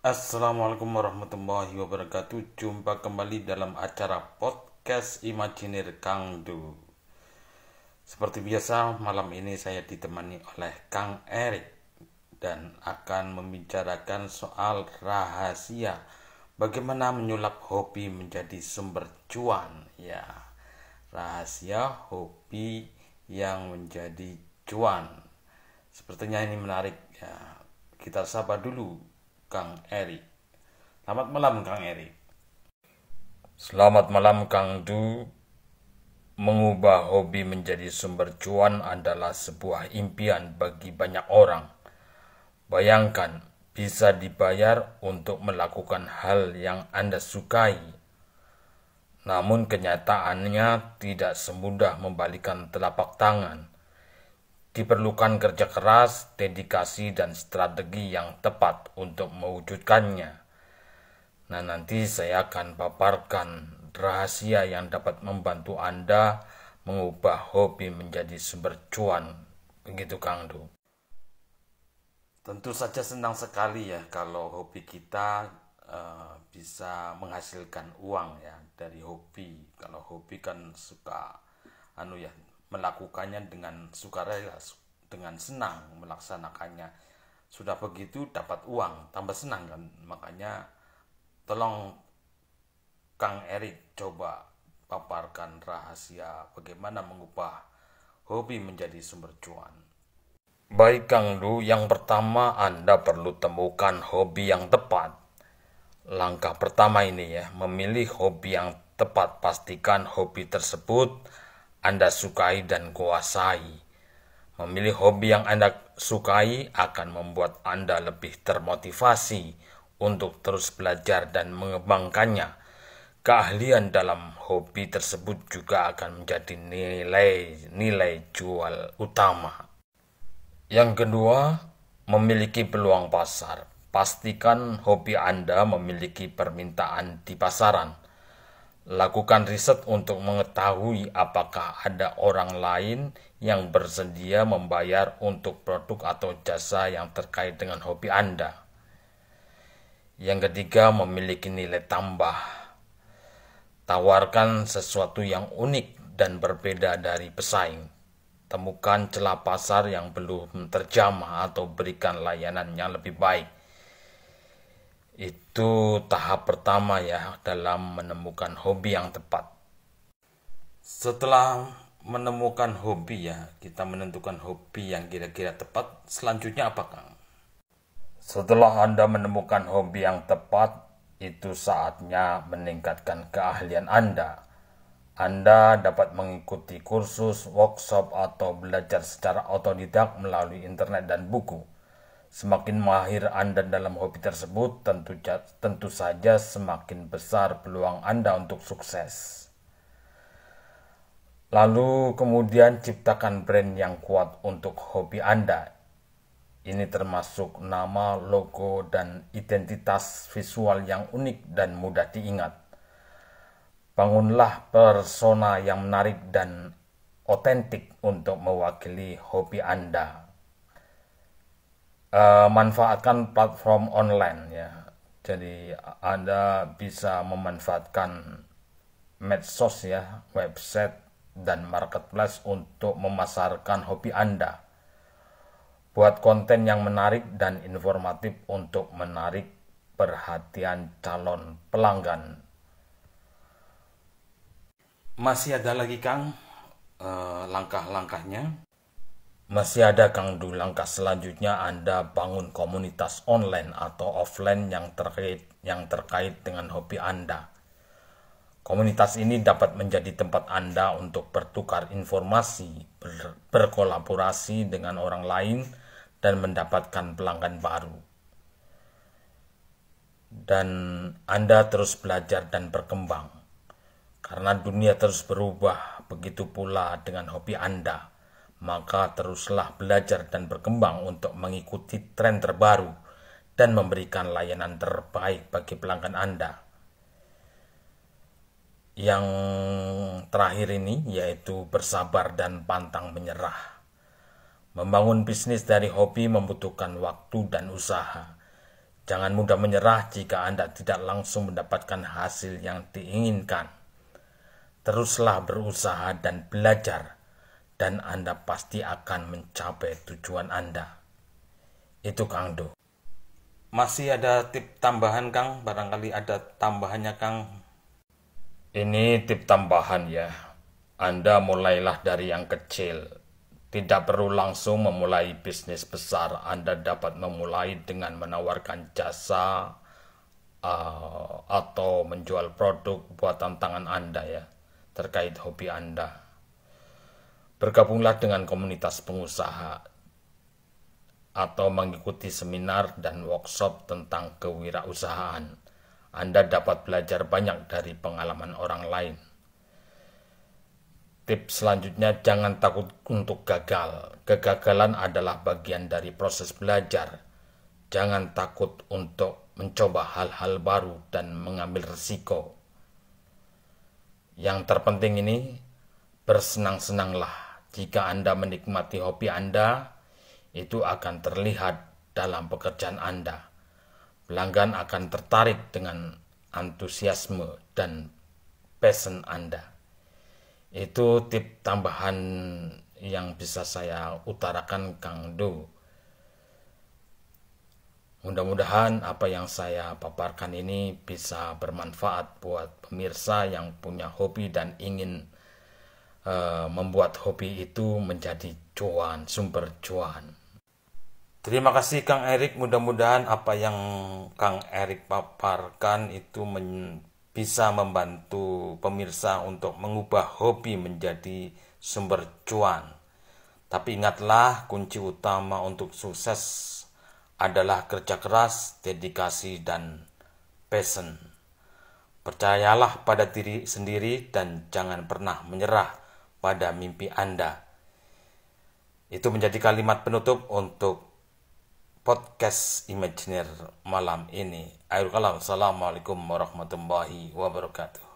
Assalamualaikum warahmatullahi wabarakatuh Jumpa kembali dalam acara podcast Imajinir Kang Du Seperti biasa malam ini saya ditemani oleh Kang Erik Dan akan membicarakan soal rahasia Bagaimana menyulap hobi menjadi sumber cuan Ya Rahasia hobi yang menjadi cuan Sepertinya ini menarik ya Kita sapa dulu Kang Eri. Selamat malam, Kang Eri. Selamat malam, Kang Du. Mengubah hobi menjadi sumber cuan adalah sebuah impian bagi banyak orang. Bayangkan, bisa dibayar untuk melakukan hal yang Anda sukai. Namun kenyataannya tidak semudah membalikan telapak tangan. Diperlukan kerja keras, dedikasi, dan strategi yang tepat untuk mewujudkannya. Nah, nanti saya akan paparkan rahasia yang dapat membantu Anda mengubah hobi menjadi sumber cuan. Begitu, Kang Du. Tentu saja senang sekali ya kalau hobi kita uh, bisa menghasilkan uang ya dari hobi. Kalau hobi kan suka anu ya melakukannya dengan sukarela, dengan senang melaksanakannya. Sudah begitu dapat uang, tambah senang kan. Makanya tolong Kang Erik coba paparkan rahasia bagaimana mengubah hobi menjadi sumber cuan. Baik Kang Lu yang pertama Anda perlu temukan hobi yang tepat. Langkah pertama ini ya, memilih hobi yang tepat. Pastikan hobi tersebut anda sukai dan kuasai. Memilih hobi yang Anda sukai akan membuat Anda lebih termotivasi untuk terus belajar dan mengembangkannya. Keahlian dalam hobi tersebut juga akan menjadi nilai-nilai jual utama. Yang kedua, memiliki peluang pasar. Pastikan hobi Anda memiliki permintaan di pasaran. Lakukan riset untuk mengetahui apakah ada orang lain yang bersedia membayar untuk produk atau jasa yang terkait dengan hobi Anda. Yang ketiga, memiliki nilai tambah. Tawarkan sesuatu yang unik dan berbeda dari pesaing. Temukan celah pasar yang belum terjamah atau berikan layanan yang lebih baik itu tahap pertama ya dalam menemukan hobi yang tepat. Setelah menemukan hobi ya, kita menentukan hobi yang kira-kira tepat, selanjutnya apa Kang? Setelah Anda menemukan hobi yang tepat, itu saatnya meningkatkan keahlian Anda. Anda dapat mengikuti kursus, workshop, atau belajar secara otodidak melalui internet dan buku. Semakin mahir Anda dalam hobi tersebut, tentu, tentu saja semakin besar peluang Anda untuk sukses. Lalu kemudian ciptakan brand yang kuat untuk hobi Anda. Ini termasuk nama, logo, dan identitas visual yang unik dan mudah diingat. Bangunlah persona yang menarik dan otentik untuk mewakili hobi Anda. Eh, manfaatkan platform online ya. Jadi Anda bisa memanfaatkan medsos ya, website dan marketplace untuk memasarkan hobi Anda. Buat konten yang menarik dan informatif untuk menarik perhatian calon pelanggan. Masih ada lagi Kang eh, langkah-langkahnya. Masih ada Kang Du langkah selanjutnya Anda bangun komunitas online atau offline yang terkait yang terkait dengan hobi Anda. Komunitas ini dapat menjadi tempat Anda untuk bertukar informasi, ber, berkolaborasi dengan orang lain dan mendapatkan pelanggan baru. Dan Anda terus belajar dan berkembang. Karena dunia terus berubah, begitu pula dengan hobi Anda maka teruslah belajar dan berkembang untuk mengikuti tren terbaru dan memberikan layanan terbaik bagi pelanggan Anda. Yang terakhir ini yaitu bersabar dan pantang menyerah. Membangun bisnis dari hobi membutuhkan waktu dan usaha. Jangan mudah menyerah jika Anda tidak langsung mendapatkan hasil yang diinginkan. Teruslah berusaha dan belajar dan Anda pasti akan mencapai tujuan Anda. Itu Kang Do. Masih ada tip tambahan Kang, barangkali ada tambahannya Kang. Ini tip tambahan ya. Anda mulailah dari yang kecil. Tidak perlu langsung memulai bisnis besar. Anda dapat memulai dengan menawarkan jasa uh, atau menjual produk buatan tangan Anda ya terkait hobi Anda. Bergabunglah dengan komunitas pengusaha atau mengikuti seminar dan workshop tentang kewirausahaan. Anda dapat belajar banyak dari pengalaman orang lain. Tips selanjutnya, jangan takut untuk gagal. Kegagalan adalah bagian dari proses belajar. Jangan takut untuk mencoba hal-hal baru dan mengambil resiko. Yang terpenting ini, bersenang-senanglah jika Anda menikmati hobi Anda, itu akan terlihat dalam pekerjaan Anda. Pelanggan akan tertarik dengan antusiasme dan passion Anda. Itu tip tambahan yang bisa saya utarakan Kang Do. Mudah-mudahan apa yang saya paparkan ini bisa bermanfaat buat pemirsa yang punya hobi dan ingin uh, membuat hobi itu menjadi cuan, sumber cuan. Terima kasih Kang Erik, mudah-mudahan apa yang Kang Erik paparkan itu men bisa membantu pemirsa untuk mengubah hobi menjadi sumber cuan. Tapi ingatlah kunci utama untuk sukses adalah kerja keras, dedikasi, dan passion. Percayalah pada diri sendiri dan jangan pernah menyerah pada mimpi Anda. Itu menjadi kalimat penutup untuk podcast Imagineer malam ini. Akhir kalam. Assalamualaikum warahmatullahi wabarakatuh.